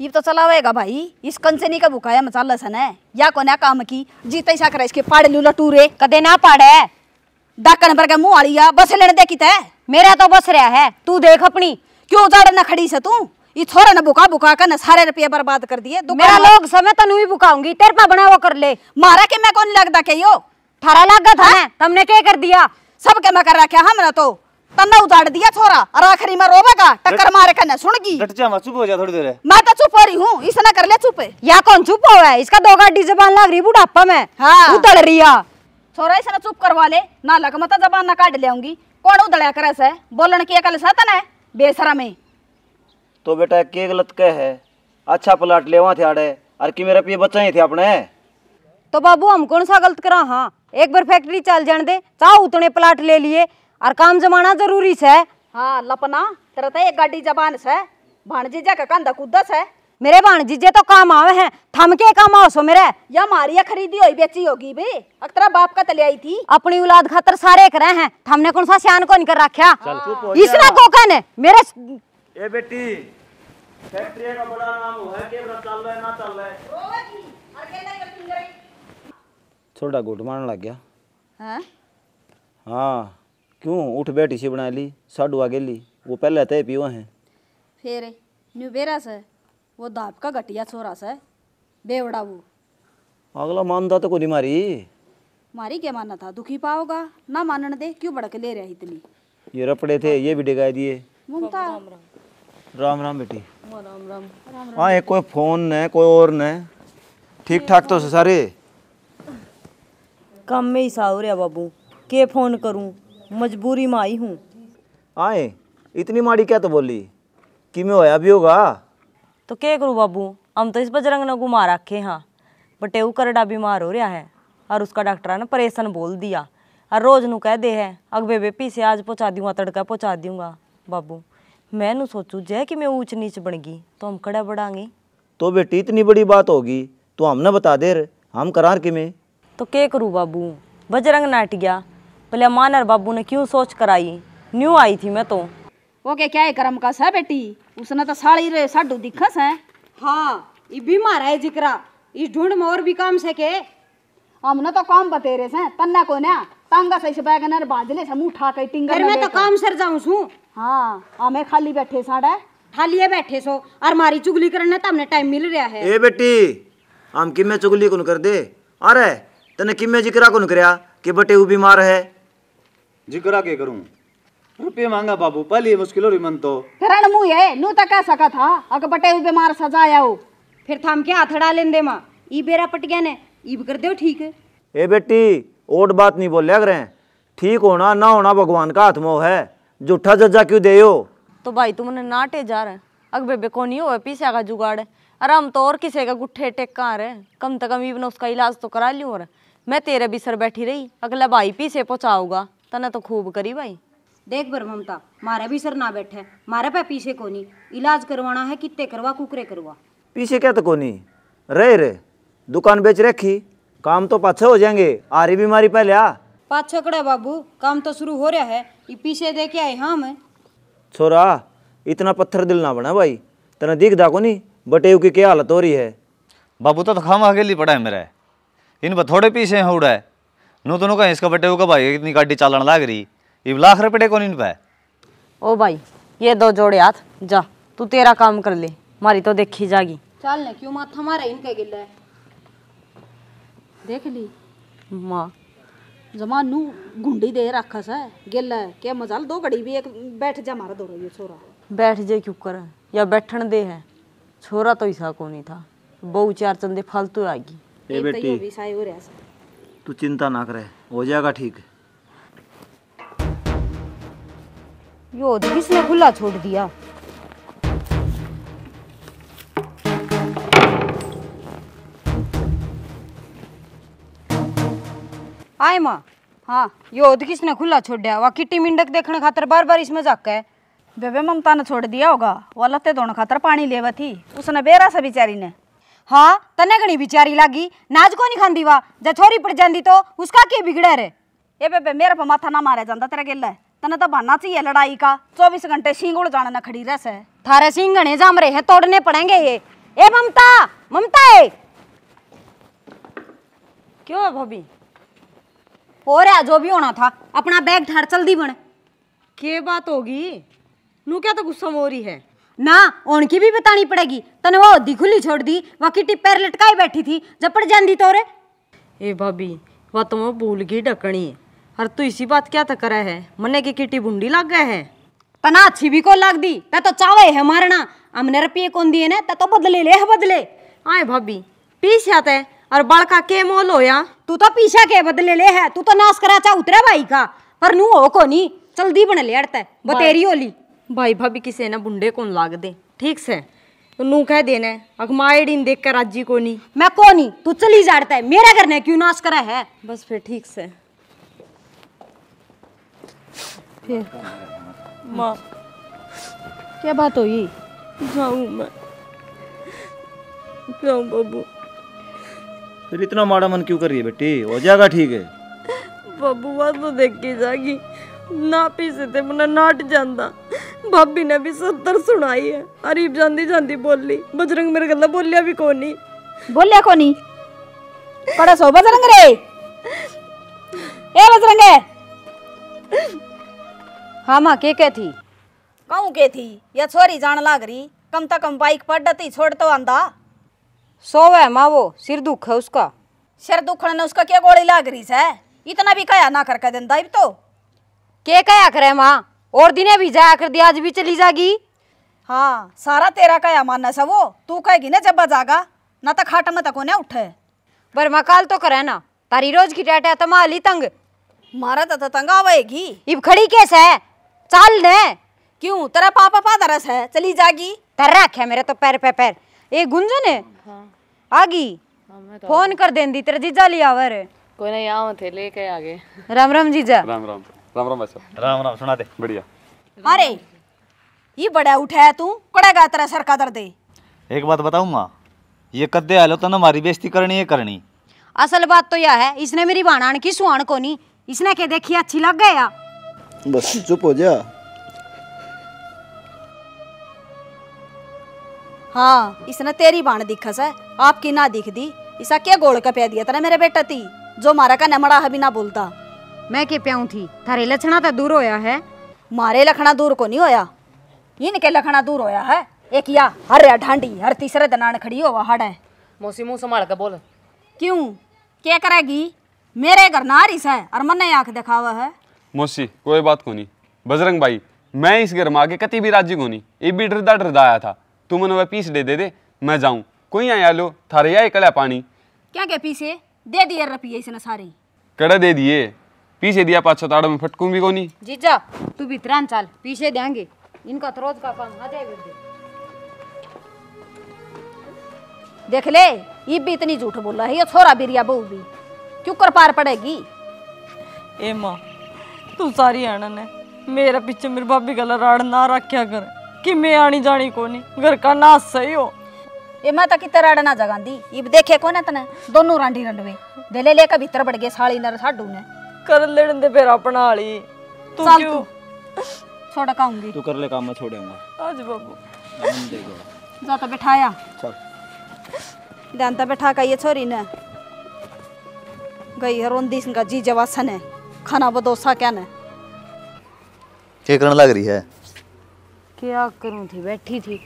ये तो चलावाएगा भाई इस कंसनी का बुकाया मसाला लसन है या को ना काम की जीते ही साकर इसके पाड़ लू लटूरे कदे ना पाड़े डाकन पर के मुंह वाली बस लेने देखी तय मेरा तो बस रहा है तू देख अपनी क्यों जाड़ ना खड़ी से तू ये छोरा ने बुका बुका कर सारे रुपये बर्बाद कर दिए मेरा लोग समय तनु ही बुकाऊंगी तेरे पर बना वो कर ले मारा के मैं कौन लगता के यो थारा लागत था हाँ। तुमने क्या कर दिया सब के मैं कर रखा हमने तो तन्ना उतार दिया छोरा और आखिरी में रोवेगा टक्कर मारे कने सुन की हट जा चुप हो जा थोड़ी देर मैं तो चुप हो रही हूँ इसने कर ले चुप या कौन चुप हो है इसका दो गाड़ी जबान लग रही बुढ़ापा में हाँ उतड़ रही छोरा इसने चुप करवा ले ना लग मत जबान ना काट ले कौन उदड़िया करे से बोलन की अकल सतन है बेसरा में तो बेटा के गलत कह है अच्छा प्लाट लेवा थे आड़े अरे कि मेरे पे बच्चा ही थे अपने तो बाबू हम कौन सा गलत करा हाँ एक बार फैक्ट्री चल जान दे चाहो उतने प्लाट ले लिए और काम जमाना जरूरी है हाँ लपना तेरा तो एक गाड़ी जबान से भाणजीजा का कंधा कुदस है मेरे भाणजीजे तो काम आवे हैं थम के काम आओ सो मेरे या मारिया खरीदी होई बेची होगी बे अक्तरा बाप का तले आई थी अपनी औलाद खातर सारे करे हैं थमने कौन सा सियान को नहीं कर रखा इसने कोकन है मेरे ए बेटी फैक्ट्री का बड़ा नाम हुआ है केवड़ा चल रहा है ना चल रहा है जी और के कटिंग छोटा गुड मारने लग गया हाँ हां क्यों उठ बैठी सी बना ली साडू आ गेली वो पहले तय पियो है फिर न्यू बेरा से वो दाप का गटिया छोरा से बेवड़ा वो अगला मानता तो कोनी मारी मारी के मानना था दुखी पाओगा ना मानन दे क्यों बड़क ले रही इतनी ये रपड़े थे ये भी डिगा दिए मुमता राम राम बेटी हाँ, राम राम हाँ एक कोई फोन ने कोई और ने ठीक ठाक तो सारे कम में ही सावर है बाबू के फोन करूं मजबूरी में आई हूँ आए इतनी माड़ी क्या तो बोली कि मैं होया भी होगा तो क्या करूं बाबू हम तो इस बजरंग ने घुमा रखे हाँ बटे वो करडा बीमार हो रहा है और उसका डॉक्टर ने परेशान बोल दिया और रोज नु कह दे है अगबे बेपी से आज पहुँचा दूंगा तड़का पहुँचा दूंगा बाबू मैं सोचू जय कि मैं ऊंच नीच बनगी तो हम कड़ा बढ़ांगे तो बेटी इतनी बड़ी बात होगी तो हमने बता दे हम करार कि तो के करूँ बाबू बजरंग नाट गया पहले मानर बाबू ने क्यों सोच कराई न्यू आई थी मैं तो वो क्या क्या है करम का सा बेटी उसने तो साड़ी रे साडू दिखस है हाँ ये बीमार है जिकरा इस ढूंढ में और भी काम से के हमने तो काम बतेरे से तन्ना को ना तांगा से बैग नर बांध ले उठा के टिंगर मैं तो काम सर जाऊं सू हाँ हमें हाँ, खाली बैठे साढ़े खाली है बैठे सो और मारी चुगली करने तो हमने टाइम मिल रहा है ए बेटी हम किमे चुगली कौन कर दे अरे तने किमे जिक्रा कौन करया कि बटे वो बीमार है जिक्रा के करूं रुपये मांगा बाबू पहली मुश्किल हो मन तो करण मुंह है नू तो कह सका था अगर बटे वो बीमार सजाया हो फिर थाम के हाथड़ा लेंदे मां ई बेरा पट गया ने ई कर दो ठीक है ए बेटी ओट बात नहीं बोल लिया ठीक होना ना होना भगवान का हाथ मोह है झूठा जज्जा क्यों दे हो तो भाई तुमने नाटे जा रहे अग बेबे को नहीं हो पीछे का जुगाड़ है अरे हम तो और किसी का गुट्ठे टेक्का रहे कम से कम इवन उसका इलाज तो करा लियो और मैं तेरे भी सर बैठी रही अगला भाई पीछे पहुँचाऊगा तने तो खूब करी भाई देख बर ममता मारे भी सर ना बैठे मारे पे पीछे को नहीं इलाज करवाना है कितने करवा कुकरे करवा पीछे क्या तो को नहीं रे रे दुकान बेच रखी काम तो पाछे हो जाएंगे आ रही बीमारी पहले आ पाछे कड़े बाबू काम तो शुरू हो रहा है पीछे दे के आए हम हाँ छोरा इतना पत्थर दिल ना बना भाई तना दिख दा को नहीं बटेव की क्या हालत हो रही है बाबू तो, खाम अकेली पड़ा है मेरा इन पर थोड़े पीछे हैं उड़ा है नू तो कहीं इसका बटेव का भाई इतनी गाड़ी चालन लाग रही इब लाख रुपये कौन इन पर ओ भाई ये दो जोड़े हाथ जा तू तेरा काम कर ले मारी तो देखी जागी चल क्यों माथा मारा इनका गिल्ला है देख ली माँ जमा नू घुंडी दे रखा सा गेला के मजाल दो घड़ी भी एक बैठ जा मारा दो ये छोरा बैठ जे क्यों कर या बैठन दे है छोरा तो ऐसा कोनी था बहु चार चंदे फालतू आ गई ए तो बेटी तू चिंता ना करे हो जाएगा ठीक यो तो किसने खुला छोड़ दिया आए माँ हाँ यो तो किसने खुला छोड़ दिया वह किट्टी मिंडक देखने खातर बार बार इसमें जाके बेबे ममता ने छोड़ दिया होगा वह लते दोनों खातर पानी लेवा थी उसने बेरा सा बिचारी ने हाँ तने घनी बिचारी लागी नाच को नहीं खांदी वा जब छोरी पड़ जाती तो उसका क्या बिगड़े रे ये बेबे मेरा पर माथा ना मारे जाता तेरा गेला है तने तो बहाना चाहिए लड़ाई का चौबीस घंटे सिंगुड़ जाने ना खड़ी रस है थारे सिंह घने जाम रहे हैं तोड़ने पड़ेंगे ये ए ममता ममता है क्यों है भाभी हो रहा जो भी होना था अपना बैग ढार चल दी बने के बात होगी नु क्या तो गुस्सा हो रही है ना उनकी भी बतानी पड़ेगी तने वो दी खुली छोड़ दी वह किटी पैर लटकाई बैठी थी जपड़ जान तोरे ए भाभी वह तुम तो भूल गई ढकनी हर तू इसी बात क्या तक तो करा है मने की किटी भुंडी लग गए है तना अच्छी भी को लग दी ते तो चावे है मारना हमने रपिए कौन दिए ने ते तो बदले ले बदले आए भाभी पीस आते और बड़का के मोल हो तू तो पीछा के बदले ले है तू तो नाश करा चाह उतरे भाई का पर नू हो को नहीं जल्दी बन ले अड़ता बतेरी होली भाई भाभी किसे ना बुंडे कौन लाग दे ठीक से तो नू कह देना है देख कर राजी को नहीं मैं को नहीं तू चली जाड़ता है मेरा करना है क्यों नाश करा है बस फिर ठीक से फिर माँ क्या बात हुई जाऊँ मैं जाऊँ बाबू फिर इतना माड़ा मन क्यों करिए बेटी हो जाएगा ठीक है बबुआ तो देख के जागी ना पीसे थे मुना नाट जांदा भाभी ने भी सत्तर सुनाई है अरीब जानी जानी बोली बजरंग मेरे गला बोलिया भी कोनी बोलिया कोनी पड़ा सो बजरंग रे ए बजरंग है हाँ माँ के के थी कहूँ के थी या छोरी जान लाग रही कम तक कम बाइक पर डती छोड़ तो आंदा सोवे माँ वो सिर दुख है उसका सिर दुखने उसका क्या गोली लाग रही है इतना भी कया ना करके कर दिन तो के कया करे माँ और दिने भी जाया कर दिया आज भी चली जागी हाँ सारा तेरा कया मानना सा वो तू कहेगी ना जब जागा ना तो खाट मत तो को ना उठे पर मकाल तो करे ना तारी रोज की टाटा तमाली तो तंग मारा तो, तो तंग आवेगी इब खड़ी कैसे है चाल ने क्यों तेरा पापा पा दरस है चली जागी तर रखे मेरे तो पैर पे पैर ए गुंजन है हाँ। आ गई हाँ, तो फोन कर देंदी तेरा जीजा लिया वर कोई नहीं आओ थे लेके आ गए राम राम जीजा राम राम राम राम बच्चा राम राम सुना दे बढ़िया अरे ये बड़ा उठाया तू कड़ेगा तेरा सर का दर्द एक बात बताऊँ माँ ये कदे आलो तो ना मारी बेइज्जती करनी है करनी असल बात तो यह है इसने मेरी बाणान की सुहान कोनी इसने के देखी अच्छी लग गया बस चुप हो जा हाँ इसने तेरी बाण दिखस है आपकी ना दिख दी इसा क्या गोल का प्या दिया था मेरे बेटा थी जो मारा का नमड़ा है ना बोलता मैं के प्याऊ थी थारे लक्षणा तो दूर होया है मारे लखना दूर को नहीं होया इनके लखना दूर होया है एक या हर ढांडी हर तीसरे दनान खड़ी हो वहाँ है मौसी मुँह संभाल के बोल क्यों क्या करेगी मेरे घर नारिस है और मन आंख दिखावा है मौसी कोई बात को नहीं बजरंग भाई मैं इस घर में आके कति भी राजी को नहीं ये भी डरदा डरदा आया था तू मन वह पीस दे दे दे मैं जाऊं कोई आया लो थारे या कड़ा पानी क्या क्या पीसे दे दिए रपिए इसने सारे कड़ा दे दिए पीछे दिया पाँच सौ में फटकूं भी कोनी जीजा तू भी त्रान चाल पीछे देंगे इनका तो रोज का काम हदे देख ले ये भी इतनी झूठ बोल रहा है ये छोरा बिरिया बहू भी क्यों कर पार पड़ेगी ए माँ तू सारी आनंद है मेरा पीछे मेरी भाभी गला राड़ ना रखा कर कि मैं आनी जानी को घर का नाश सही हो ये माता की तराड़ ना जगांदी ये देखे को तने दोनों रांडी रंडवे देले लेके भीतर बढ़ गए साली नर साडू ने कर लेन दे फिर अपना वाली तू क्यों छोड़ काऊंगी तू कर ले काम मैं छोड़ूंगा आज बाबू हम देखो जा तो बैठाया चल ध्यान तो बैठा का ये छोरी ने गई रोंदी सिंह का जी जवासन है खाना बदोसा क्या ने क्या करने लग रही है क्या करूं थी बैठी थी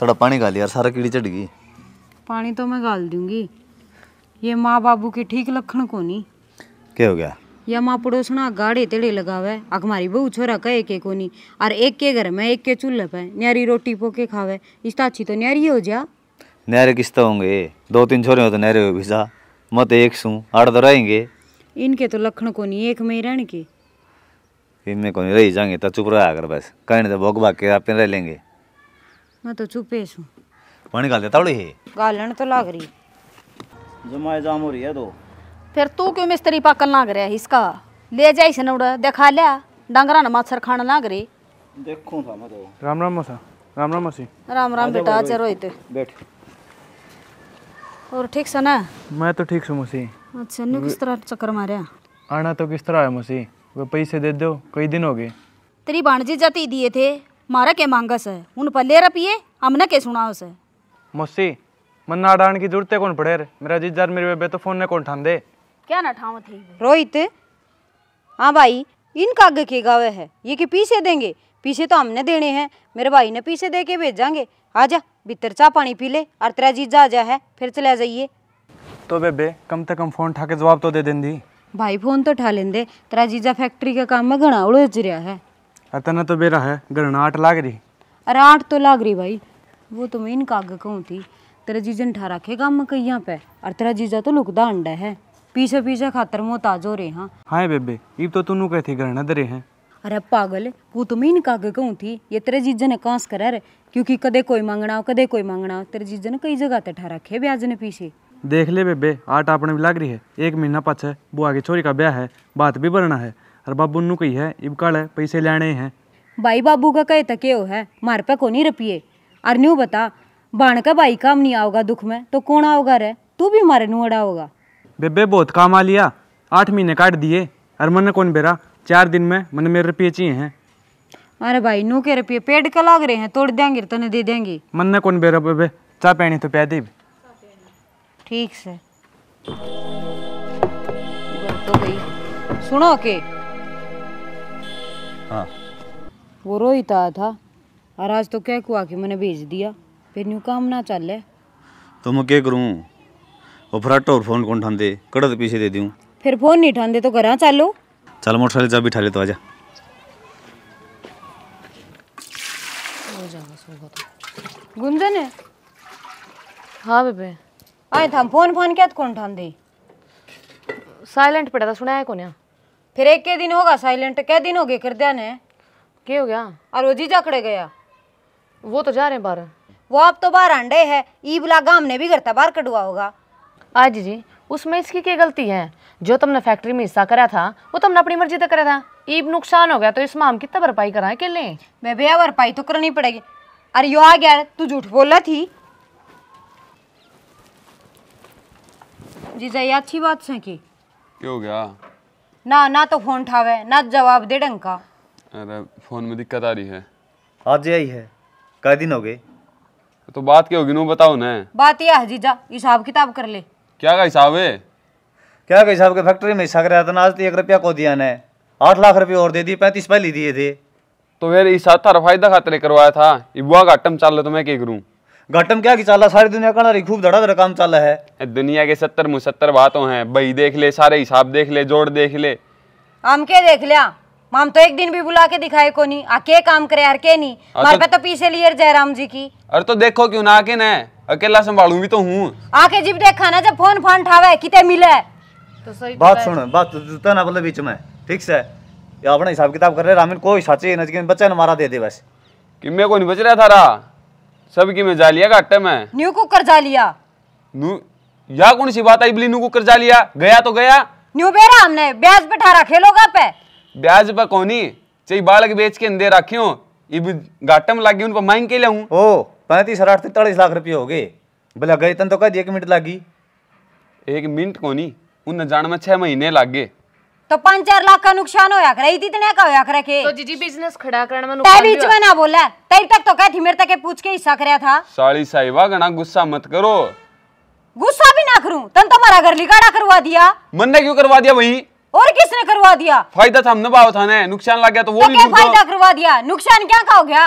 थोड़ा पानी गाल यार सारा कीड़ी चढ़ गई पानी तो मैं गाल दूंगी ये माँ बाबू के ठीक लक्षण को नहीं क्या हो गया या माँ पड़ोसना गाड़े तेड़े लगावे अक हमारी बहू छोरा कहे के को नहीं और एक के घर में एक के चूल्हे पे न्यारी रोटी पोके खावे इस अच्छी तो न्यारी हो जा न्यारे किस्त होंगे दो तीन छोरे हो तो न्यारे हो भिजा मत एक सू आठ तो रहेंगे इनके तो लक्षण को नहीं एक में ही रहने के इनमें कौन रही जाएंगे तो चुप रहा कर बस कहने तो भोग भाग के आप रह लेंगे मैं तो चुप चुपे हूँ पानी गाल देता है गालन तो लाग रही जमा जाम हो रही है तो फिर तू क्यों मिस्त्री पाकल लाग रहा है इसका ले जाई से नौड़ा देखा लिया डांगरा ना मच्छर खाने लाग रही देखो था मैं तो राम राम मसा राम राम मसी राम राम बेटा आजा रोहित बैठ और ठीक से ना मैं तो ठीक हूँ मसी अच्छा नु किस तरह चक्कर मारा आना तो किस तरह है मसी वो पैसे दे दो कई दिन हो गए तेरी भाणजी जाती दिए थे मारा के मांगा सर उन पर ले रपिए हमने के सुना उसे मुस्सी मन्ना डाण की जरूरत कौन पड़े रे मेरा जीजा मेरे बेबे तो फोन ने कौन ठान दे क्या ना ठाव थी रोहित हाँ भाई इनका आगे के गावे है ये के पीछे देंगे पीछे तो हमने देने हैं मेरे भाई ने पीछे दे के भेजेंगे आ जा भीतर चाह पानी पी ले और तेरा जीजा आ जा है फिर चले जाइए तो बेबे कम से कम फोन ठाके जवाब तो दे दें दी भाई फोन तो ठा लेंदे तेरा जीजा फैक्ट्री का काम में घना उलझ रहा है अतना तो बेरा है घना आठ लाग रही अरे आठ तो लाग रही भाई वो तो मैं इनका आगे कहूँ थी तेरा जीजा ने ठा रखे काम में कहीं पे और तेरा जीजा तो लुकदा अंडा है पीछे पीछे खातर मोहताज हो रहे हाँ बेबे ये तो तू कह थी घरना दरे हैं अरे पागल वो तो मैं इनका आगे कहूँ थी ये तेरे जीजा ने कांस करा क्योंकि कदे कोई मांगना हो कदे कोई मांगना हो तेरे जीजा ने कई जगह ते ठा रखे ब्याज ने पीछे देख ले बेबे आट आपने भी लाग रही है एक महीना है बुआ की छोरी का ब्याह है बात भी बढ़ना है और बाबू नु कही है इब काले पैसे लेने हैं भाई बाबू का कहे तक तो है मार पे को नहीं रपिए और न्यू बता बाण का भाई काम नहीं आओगा दुख में तो कौन आओगा रे तू भी हमारे नुअड़ा होगा बेबे बहुत काम आ लिया आठ महीने काट दिए और मन कौन बेरा चार दिन में मन मेरे रुपये चाहिए हैं अरे भाई नू के रुपये पेड़ का लाग रहे हैं तोड़ देंगे तो नहीं दे देंगे मन कौन बेरा बेबे चाह पैनी तो पैदे भी ठीक से तो गई सुनो के हाँ वो रोहित आया था और आज तो क्या को कि मैंने भेज दिया फिर न्यू काम ना चल है तो मैं क्या करूँ वो फराटो और फोन कौन ठान दे ठानते तो पीछे दे दूँ फिर फोन नहीं ठान दे तो घर चलो चल मोटरसाइकिल जा बिठा ले तो आजा तो। गुंजन है हाँ बेबे आए थम फोन फोन क्या तो कौन ठान दे साइलेंट पड़ा था सुनाया कौन फिर एक के दिन होगा साइलेंट क्या दिन हो गए कर दिया ने क्या हो गया अरे जीजा खड़े गया वो तो जा रहे हैं बाहर वो आप तो बाहर अंडे है ईब लागा हमने भी करता बाहर कटवा होगा आज जी उसमें इसकी क्या गलती है जो तुमने फैक्ट्री में हिस्सा करा था वो तुमने अपनी मर्जी से करा था ईब नुकसान हो गया तो इसमें हम कितना भरपाई कराए के लिए मैं भैया भरपाई तो करनी पड़ेगी अरे यो आ गया तू झूठ बोला थी जीजा ये अच्छी बात से की क्यों गया ना ना तो फोन ठावे ना तो जवाब दे ढंग का अरे फोन में दिक्कत आ रही है आज आई है कई दिन हो गए तो बात क्या होगी नो बताओ ना बात यह है जीजा हिसाब किताब कर ले क्या का हिसाब है क्या का हिसाब के फैक्ट्री में हिसाब कराया था ना आज तो एक रुपया को दिया ने आठ लाख रुपये और दे दिए पैंतीस पहले दिए थे तो फिर हिसाब था फायदा खातरे करवाया था इबुआ का आटम चाल तो मैं क्या करूँ घटम क्या की चाला सारी दुनिया का खूब धड़ा धड़ा काम चाला है दुनिया के सत्तर मुसत्तर बातों हैं भाई देख ले सारे हिसाब देख ले जोड़ देख ले हम के देख लिया माम तो एक दिन भी बुला के दिखाए को नहीं आ के काम करे यार के नहीं मार तो- पे तो पीछे लिए जयराम जी की अरे तो देखो क्यों ना आके ना अकेला संभालू भी तो हूँ आके जीप देखा ना जब फोन फोन ठावे कितने मिले तो सही बात तो सुन बात जुता ना बोले बीच में ठीक से अपना हिसाब किताब कर रहे रामिन कोई साची नजकीन बच्चा ने मारा दे दे बस कि मैं कोई नहीं बच रहा था रा सबकी में जा लिया घाटे में न्यू कुकर जा लिया न्यू या कौन सी बात आई बोली न्यू कुकर जा लिया गया तो गया न्यू बेरा हमने ब्याज पे ठारा खेलोगा पे ब्याज पे कोनी चाहे बालक बेच के अंदर रखे हो घाटे में लागी उन पर मांग के लाऊं ओ पैंतीस हजार तिरतालीस लाख रुपये हो गए बोला गए तन तो कह एक मिनट लागी एक मिनट कोनी उन जान में छह महीने लागे तो पांच चार लाख का नुकसान होया करे इतने का होया करे के तो जीजी बिजनेस खड़ा करण में नुकसान बीच में ना बोला तई तक तो कहती मेरे तक पूछ के हिस्सा करया था साली साहिबा गणा गुस्सा मत करो गुस्सा भी ना करूं तन तो मारा घर लिगाड़ा करवा दिया मन ने क्यों करवा दिया वही और किसने करवा दिया फायदा था हमने बाव था ने नुकसान लग गया तो वो तो क्या फायदा करवा दिया नुकसान क्या का हो गया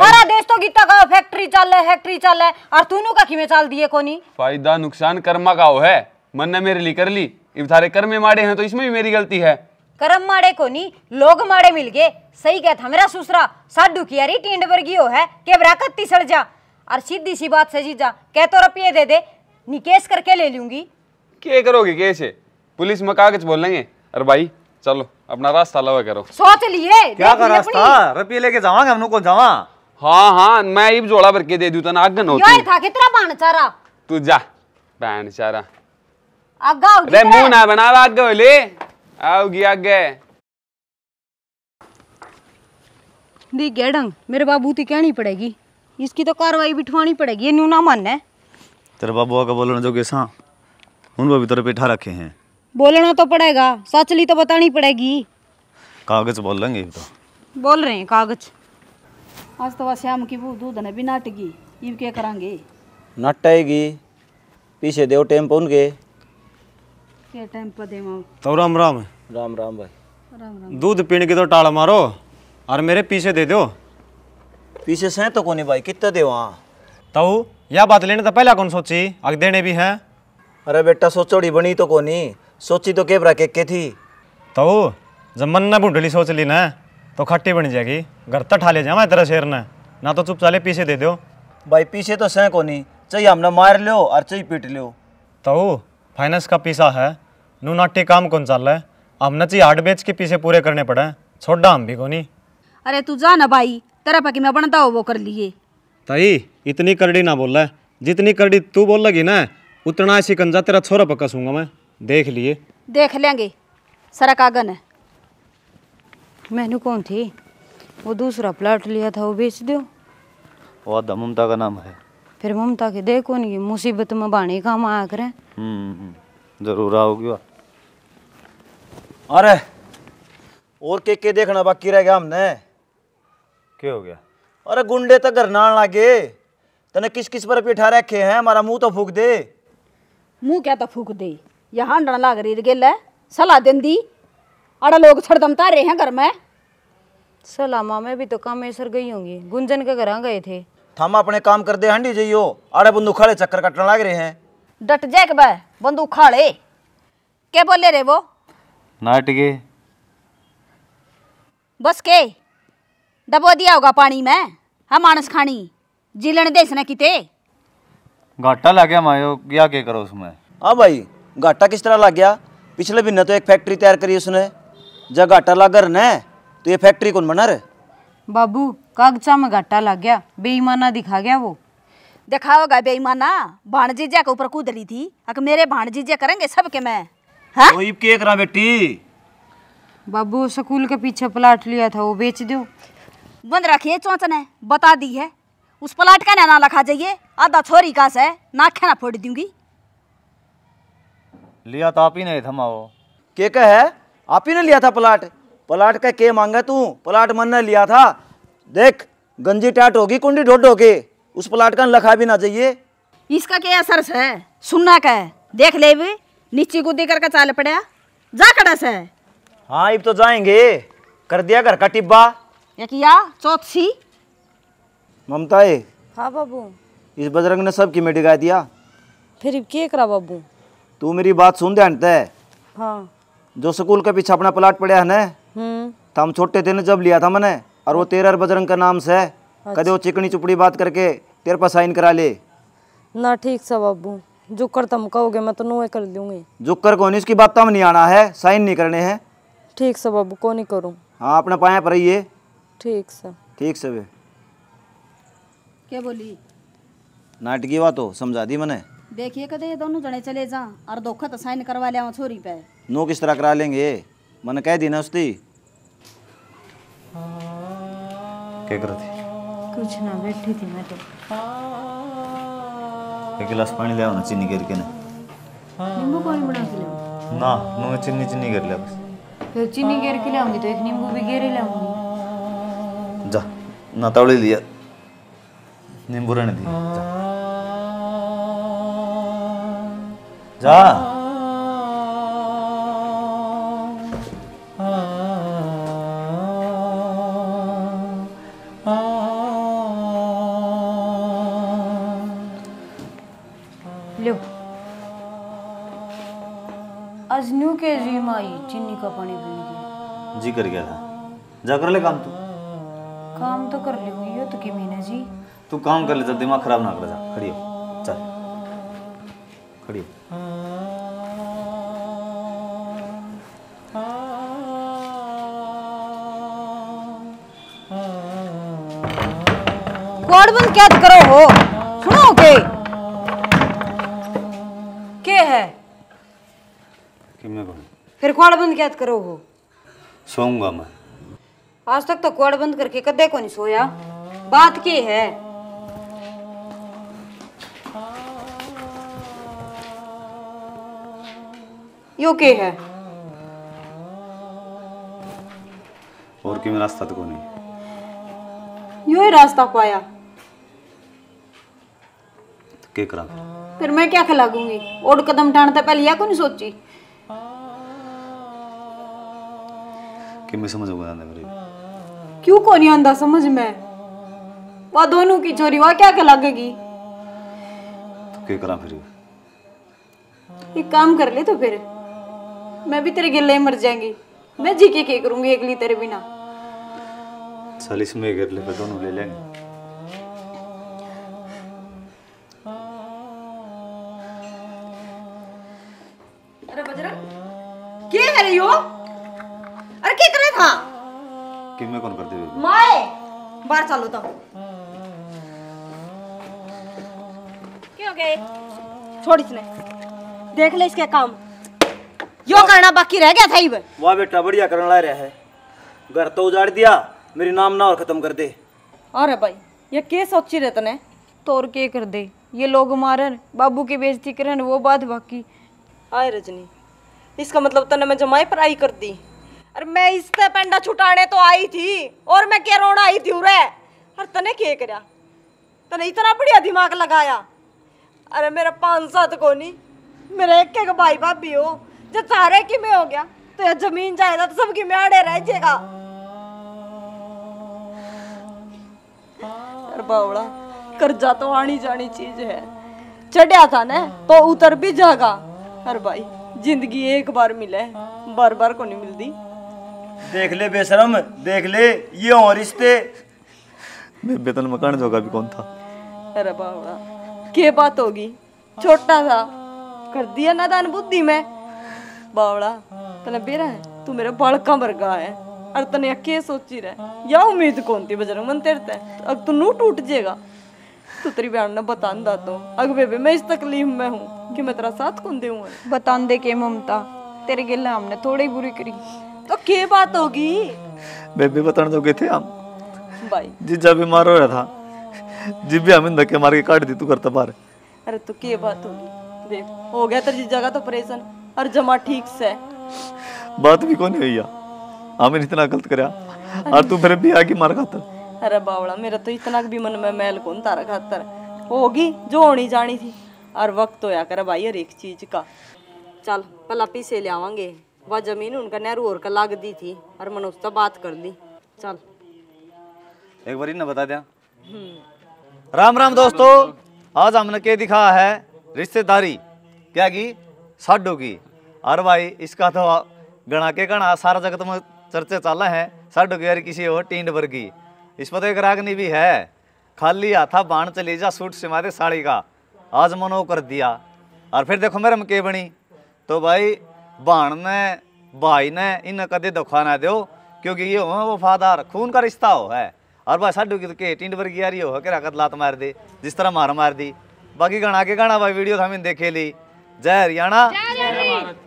सारा देश तो गीता का फैक्ट्री चल रहा है फैक्ट्री चल रहा है और तूनू का किमे चाल दिए कोनी फायदा नुकसान कर्मा का हो है मन ने मेरे लिए कर ली इधारे कर्म में माड़े हैं तो इसमें भी मेरी गलती है कर्म माड़े को नहीं लोग माड़े मिल गए सही था मेरा सुसरा साडू की अरे टींड वर्गियो है के वराकत तिसड़ जा और सीधी सी बात से जीजा कह तो रुपये दे दे निकेश करके ले लूंगी के करोगे केस पुलिस में कागज बोल लेंगे अरे भाई चलो अपना रास्ता लवा करो सोच लिए क्या कर रास्ता रुपये लेके जावांगे हम को जावा हाँ हाँ मैं इब जोड़ा भर के दे दूं तना आगन होती था कितना बाण चारा तू जा बाण चारा अरे मुंह ना बनावा आगे बोले आओगी आगे दी गेडंग मेरे बाबू ती कहनी पड़ेगी इसकी तो कार्रवाई बिठवानी पड़ेगी ये न्यू ना मानना तेरे बाबू का बोलना जो कैसा उन भी तेरे पेठा रखे हैं बोलना तो पड़ेगा सचली तो बतानी पड़ेगी कागज बोल लेंगे तो बोल रहे हैं कागज आज तो श्याम की वो दूध ने भी नाटगी ये क्या करांगे नाटेगी पीछे देव टेम पहुंच क्या टाइम पर दे तो राम राम राम राम भाई राम राम दूध पीने की तो टाल मारो और मेरे पीछे दे दो पीछे से तो कोनी भाई कितना दे वहाँ तो यह बात लेने तो पहले कौन सोची अग देने भी है अरे बेटा सोचोड़ी बनी तो कोनी सोची तो केबरा के के थी तो जब मन ने बुढ़ली सोच ली ना तो खट्टी बन जाएगी घर तक तो ठा ले मैं तेरा शेर ने ना तो चुप चाले पीछे दे दो भाई पीछे तो सह कोनी चाहिए हमने मार लियो और चाहिए पीट लियो तो फाइनेंस का पीसा है नू नाटी काम कौन चल रहा है हमने चाहिए हाट बेच के पीछे पूरे करने पड़े छोड़ा हम भी को अरे तू जा ना भाई तेरा पकी मैं बनता हो वो कर लिए ताई इतनी करड़ी ना बोल रहा जितनी करड़ी तू बोल लगी ना उतना शिकंजा तेरा छोरा पक्का सूंगा मैं देख लिए देख लेंगे सारा कागन है मैनू कौन थी वो दूसरा प्लाट लिया था वो बेच दो वो ममता का नाम है फिर ममता के देखो नहीं मुसीबत में बाने काम आया करें हम्म, हम्म। जरूर आओगी अरे और के के देखना बाकी रह गया हमने क्या हो गया अरे गुंडे तो घर ना तने किस किस पर बिठा रखे हैं हमारा मुंह तो फूक दे मुंह क्या तो फूक दे यहाँ डर लाग रही गेल सलाह देंदी अरे लोग छड़दम तारे हैं घर में सलामा में भी तो कामेश्वर गई होंगी गुंजन के घर गए थे थम अपने काम कर दे हंडी जाइयो अरे बुंदू खड़े चक्कर कटने लग रहे हैं डट जाए बंद उखाड़े के बोले रे वो नाटके बस के दबो दिया होगा पानी में हम मानस खानी जिलन दे इसने किते घाटा लग गया मायो क्या के करो उसमें हाँ भाई घाटा किस तरह लग गया पिछले महीने तो एक फैक्ट्री तैयार करी उसने जब घाटा लग रहा है तो ये फैक्ट्री कौन बना रहे बाबू कागजा में घाटा लग गया बेईमाना दिखा गया वो दिखाओगा बेईमाना भाणजीजा के ऊपर कूद रही थी अक मेरे भाणजीजा करेंगे सबके मैं हाँ? के करा बेटी बाबू स्कूल के पीछे प्लाट लिया था वो बेच दो बंद रखिए चौंच ने बता दी है उस प्लाट का ना लखा जाइए आधा छोरी का से ना ना फोड़ दूंगी लिया तो आप ही नहीं थमाओ के कह है आप ही ने लिया था प्लाट प्लाट का के मांगा तू प्लाट मन ने लिया था देख गंजी टाट होगी कुंडी ढोडो के उस प्लाट का लखा भी ना चाहिए इसका क्या असर है सुनना का है देख ले भी नीचे गुद्दी करके चाल पड़ा जा कड़ा से हाँ इब तो जाएंगे कर दिया घर का टिब्बा या किया चौथी ममता है हाँ बाबू इस बजरंग ने सब की मेटी गा दिया फिर क्या करा बाबू तू मेरी बात सुन ध्यान तय हाँ जो स्कूल के पीछे अपना प्लाट पड़ा है ना हम्म। तो हम छोटे थे ना जब लिया था मैंने और वो हाँ। तेरह बजरंग का नाम से कदे वो चिकनी चुपड़ी बात करके तेरे पास साइन करा ले ना ठीक सा बाबू जुकर तुम तो कहोगे मैं तो नो कर दूंगी जुकर को नहीं उसकी बात तम तो नहीं आना है साइन नहीं करने हैं ठीक सा बाबू को नहीं करूँ हाँ अपना पाया पर ये ठीक सा ठीक सब क्या बोली नाटकी बात हो समझा दी मैंने देखिए कदे ये दोनों जने चले जा और धोखा तो साइन करवा लिया छोरी पे नो किस तरह करा लेंगे मैंने कह दी ना उसकी क्या करती कुछ ना बैठी थी मैं तो एक गिलास पानी ले आना चीनी करके ना नींबू पानी बना के ले ना मैं चीनी चीनी कर लिया बस फिर चीनी गिर के लाऊंगी तो एक नींबू भी गिर लाऊंगी जा ना तवड़ी लिया नींबू रहने दी जा, जा। लो अजनू के जिम आई चीनी का पानी पीने के जी कर गया था जा कर ले काम तू काम तो कर ले यो तो की मीना जी तू काम कर ले जा दिमाग खराब ना कर जा खड़ी हो चल खड़ी हो कॉर्ड बंद क्या करो हो सुनो के okay? फिर क्वाड़ बंद क्या तो करो हो सोऊंगा मैं आज तक तो क्वाड़ बंद करके कदे को नहीं सोया बात की है यो के है और किमें रास्ता तो नहीं यो ही रास्ता पाया तो के करा फिर मैं क्या खिलाऊंगी और कदम उठाने पहले या को नहीं सोची के मैं समझ होगा ना मेरे क्यों को नहीं आंदा समझ में वा दोनों की छोरी वा क्या क्या लगेगी तो क्या करा फिर एक काम कर ले तो फिर मैं भी तेरे गले मर जाएंगी मैं जी के के करूंगी अगली तेरे बिना चालीस में कर ले पर दोनों ले लेंगे अरे बजरंग क्या है यो किंग में कौन करते हुए माय बाहर चालू तो क्यों गए छोड़ इसने देख ले इसके काम यो करना बाकी रह गया था ही वाह बेटा बढ़िया करने ला रहा है घर तो उजाड़ दिया मेरी नाम ना और खत्म कर दे अरे भाई ये के सोची रहे तने तोर के कर दे ये लोग मारन बाबू की बेइज्जती करन वो बात बाकी आए रजनी इसका मतलब तने मैं जमाई पर आई कर दी अरे मैं इससे पेंडा छुटाने तो आई थी और मैं क्या आई थी उरे अरे तने के करया तने इतना बढ़िया दिमाग लगाया अरे मेरा पांच सात को मेरा एक एक भाई भाभी हो जो सारे की में हो गया तो यह जमीन जायदाद तो सबकी में आड़े रह जाएगा बावड़ा कर्जा तो आनी जानी चीज है चढ़िया था ना तो उतर भी जागा अरे भाई जिंदगी एक बार मिले बार बार को नहीं मिलती देख ले बेशरम देख ले ये हो रिश्ते बेतन मकान जोगा भी कौन था अरे बावड़ा क्या बात होगी छोटा था कर दिया ना दान बुद्धि में बावड़ा तने बेरा है तू मेरे बालका वर्गा है और तने अके सोची रहे या उम्मीद कौन थी बजरंग मन तेरे अब तू नू टूट जाएगा तू तेरी बहन ने बतान दाता तो। हूँ अग बेबे मैं इस तकलीफ में हूँ कि मैं तेरा साथ कौन दे बतान दे के ममता तेरे गिला हमने थोड़ी बुरी करी तो क्या बात होगी बेबी बताने तो थे हम भाई जीजा बीमार हो रहा था जी भी हमें धक्के मार के काट दी तू करता बाहर अरे तो क्या बात होगी देख हो गया तेरी जीजा का तो ऑपरेशन और जमा ठीक से बात भी कौन हुई हमें इतना गलत कराया और तू फिर भी आगे मार खातर अरे बावड़ा मेरा तो इतना भी मन में मैल कौन तारा खातर होगी जो होनी जानी थी और वक्त होया कर भाई हर एक चीज का चल पला पीछे ले आवांगे वह जमीन उनका नेहरू और का लाग दी थी और मन उससे बात कर ली चल एक बार ना बता दिया राम राम दोस्तों आज हमने के दिखा है रिश्तेदारी क्या की साडो की और भाई इसका तो गणा के गणा सारा जगत में चर्चा चला है साडो की यार किसी और टींड भर की इस पर तो एक रागनी भी है खाली हाथा बाण चली जा सूट सिमा दे साड़ी का आज मनो कर दिया और फिर देखो मेरे में के बनी तो भाई भाण ने भाई ने इन्हें कदे दुखा ना दो क्योंकि ये हो वफादार खून का रिश्ता हो है और भाई साडू की तो के टिंड वर्गी यारी हो के रकत लात मार दे जिस तरह मार मार दी बाकी गाना के गाना भाई वीडियो था तो देखे ली जय हरियाणा